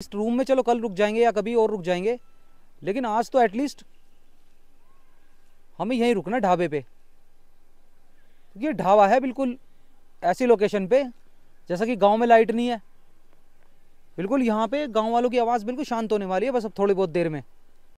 इस रूम में चलो कल रुक जाएंगे या कभी और रुक जाएंगे लेकिन आज तो एटलीस्ट हमें यहीं रुकना ढाबे पे तो ढाबा है बिल्कुल ऐसी लोकेशन पे जैसा कि गांव में लाइट नहीं है बिल्कुल यहाँ पे गांव वालों की आवाज़ बिल्कुल शांत होने वाली है बस अब थोड़ी बहुत देर में